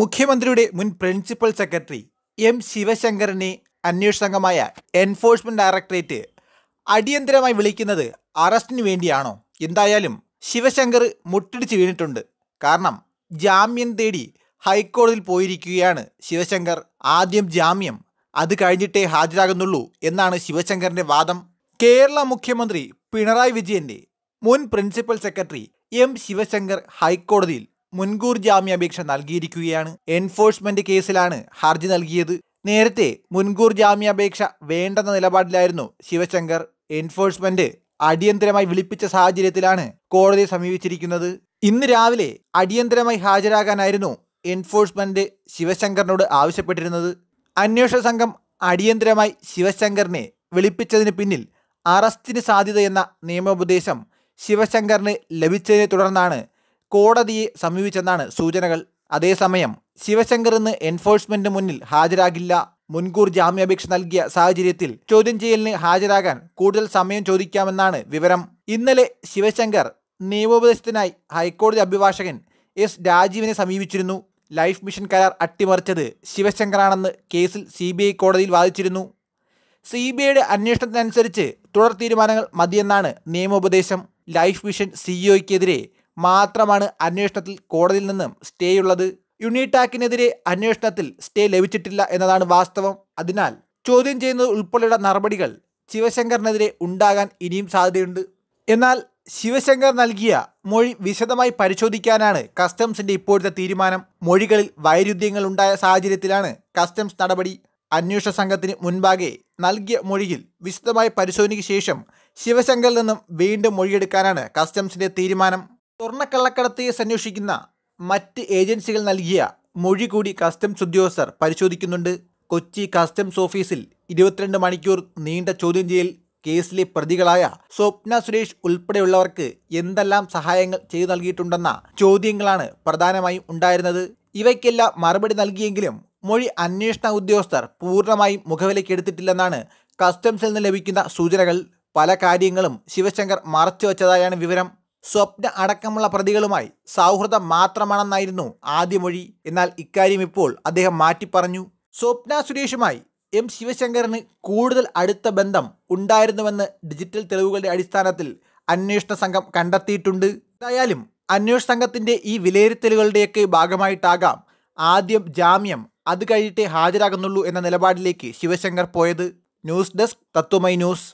മുഖ്യമന്ത്രിയുടെ മുൻ principal secretary M ശിവശങ്കറിനെ അന്വേഷണമായ എൻഫോഴ്സ്മെന്റ് ഡയറക്ടറേറ്റ് അടിയന്തരമായി വിളിക്കുന്നത് അറസ്റ്റിന് വേണ്ടിയാണോ എന്തായാലും ശിവശങ്കർ മുട്ടിടിച്ച് വീണിട്ടുണ്ട് കാരണം ജാമ്യം തേടി ഹൈക്കോടതിയിൽ പോയിരിക്കുകയാണ് ശിവശങ്കർ ആദ്യം ജാമ്യം അത് കഴിഞ്ഞിട്ടേ ഹാജരാകുന്നുള്ളൂ എന്നാണ് ശിവശങ്കറിന്റെ വാദം കേരള മുഖ്യമന്ത്രി പിണറായി വിജയന്റെ മുൻ പ്രിൻസിപ്പൽ സെക്രട്ടറി എം ശിവശങ്കർ ഹൈക്കോടതിയിൽ മുൻകൂർ ജാമ്യാപേക്ഷ നൽകിയിരിക്കുകയാണ് എൻഫോഴ്സ്മെന്റ് കേസിലാണ് ഹർജി നൽകിയത് നേരത്തെ മുൻകൂർ ജാമ്യാപേക്ഷ വേണ്ടെന്ന നിലപാടിലായിരുന്നു ശിവശങ്കർ എൻഫോഴ്സ്മെന്റ് അടിയന്തരമായി വിളിപ്പിച്ച സാഹചര്യത്തിലാണ് കോടതിയെ സമീപിച്ചിരിക്കുന്നത് ഇന്ന് രാവിലെ അടിയന്തരമായി ഹാജരാകാനായിരുന്നു എൻഫോഴ്സ്മെന്റ് ശിവശങ്കറിനോട് ആവശ്യപ്പെട്ടിരുന്നത് അന്വേഷണ സംഘം അടിയന്തരമായി ശിവശങ്കറിനെ വിളിപ്പിച്ചതിന് പിന്നിൽ അറസ്റ്റിന് സാധ്യതയെന്ന നിയമോപദേശം ശിവശങ്കറിന് ലഭിച്ചതിനെ തുടർന്നാണ് കോടതിയെ സമീപിച്ചെന്നാണ് സൂചനകൾ അതേസമയം ശിവശങ്കർ ഇന്ന് എൻഫോഴ്സ്മെന്റ് മുന്നിൽ ഹാജരാകില്ല മുൻകൂർ ജാമ്യാപേക്ഷ നൽകിയ സാഹചര്യത്തിൽ ചോദ്യം ചെയ്യലിന് ഹാജരാകാൻ കൂടുതൽ സമയം ചോദിക്കാമെന്നാണ് വിവരം ഇന്നലെ ശിവശങ്കർ നിയമോപദേശത്തിനായി ഹൈക്കോടതി അഭിഭാഷകൻ എസ് രാജീവിനെ സമീപിച്ചിരുന്നു ലൈഫ് മിഷൻ കരാർ അട്ടിമറിച്ചത് ശിവശങ്കറാണെന്ന് കേസിൽ സി ബി ഐ കോടതിയിൽ വാദിച്ചിരുന്നു സി ബി ഐയുടെ അന്വേഷണത്തിനനുസരിച്ച് തുടർ തീരുമാനങ്ങൾ മതിയെന്നാണ് നിയമോപദേശം ലൈഫ് മിഷൻ സിഇഒയ്ക്കെതിരെ മാത്രമാണ് അന്വേഷണത്തിൽ കോടതിയിൽ നിന്നും സ്റ്റേ ഉള്ളത് യുണിടാക്കിനെതിരെ അന്വേഷണത്തിൽ സ്റ്റേ ലഭിച്ചിട്ടില്ല എന്നതാണ് വാസ്തവം അതിനാൽ ചോദ്യം ചെയ്യുന്നത് ഉൾപ്പെടെയുള്ള നടപടികൾ ശിവശങ്കറിനെതിരെ ഉണ്ടാകാൻ ഇനിയും സാധ്യതയുണ്ട് എന്നാൽ ശിവശങ്കർ നൽകിയ മൊഴി വിശദമായി പരിശോധിക്കാനാണ് കസ്റ്റംസിന്റെ ഇപ്പോഴത്തെ തീരുമാനം മൊഴികളിൽ വൈരുദ്ധ്യങ്ങൾ ഉണ്ടായ സാഹചര്യത്തിലാണ് കസ്റ്റംസ് നടപടി അന്വേഷണ സംഘത്തിന് മുൻപാകെ നൽകിയ മൊഴിയിൽ വിശദമായ പരിശോധനയ്ക്ക് ശേഷം ശിവശങ്കറിൽ നിന്നും വീണ്ടും മൊഴിയെടുക്കാനാണ് കസ്റ്റംസിന്റെ തീരുമാനം സ്വർണ്ണക്കള്ളക്കടത്ത് കേസ് അന്വേഷിക്കുന്ന മറ്റ് ഏജൻസികൾ നൽകിയ മൊഴി കൂടി കസ്റ്റംസ് ഉദ്യോഗസ്ഥർ പരിശോധിക്കുന്നുണ്ട് കൊച്ചി കസ്റ്റംസ് ഓഫീസിൽ ഇരുപത്തിരണ്ട് മണിക്കൂർ നീണ്ട ചോദ്യം ചെയ്യൽ കേസിലെ പ്രതികളായ സ്വപ്ന സുരേഷ് ഉൾപ്പെടെയുള്ളവർക്ക് എന്തെല്ലാം സഹായങ്ങൾ ചെയ്തു നൽകിയിട്ടുണ്ടെന്ന ചോദ്യങ്ങളാണ് പ്രധാനമായും ഉണ്ടായിരുന്നത് ഇവയ്ക്കെല്ലാം മറുപടി നൽകിയെങ്കിലും മൊഴി അന്വേഷണ ഉദ്യോഗസ്ഥർ പൂർണ്ണമായും എടുത്തിട്ടില്ലെന്നാണ് കസ്റ്റംസിൽ നിന്ന് ലഭിക്കുന്ന സൂചനകൾ പല കാര്യങ്ങളും ശിവശങ്കർ മറച്ചുവച്ചതായാണ് വിവരം സ്വപ്ന അടക്കമുള്ള പ്രതികളുമായി സൗഹൃദം മാത്രമാണെന്നായിരുന്നു ആദ്യ മൊഴി എന്നാൽ ഇക്കാര്യം ഇപ്പോൾ അദ്ദേഹം മാറ്റിപ്പറഞ്ഞു സ്വപ്ന സുരേഷുമായി എം ശിവശങ്കറിന് കൂടുതൽ അടുത്ത ബന്ധം ഉണ്ടായിരുന്നുവെന്ന് ഡിജിറ്റൽ തെളിവുകളുടെ അടിസ്ഥാനത്തിൽ അന്വേഷണ സംഘം കണ്ടെത്തിയിട്ടുണ്ട് എന്തായാലും അന്വേഷണ സംഘത്തിൻ്റെ ഈ വിലയിരുത്തലുകളുടെയൊക്കെ ഭാഗമായിട്ടാകാം ആദ്യം ജാമ്യം അത് കഴിഞ്ഞിട്ടേ ഹാജരാകുന്നുള്ളൂ എന്ന നിലപാടിലേക്ക് ശിവശങ്കർ പോയത് ന്യൂസ് ഡെസ്ക് തത്വമൈ ന്യൂസ്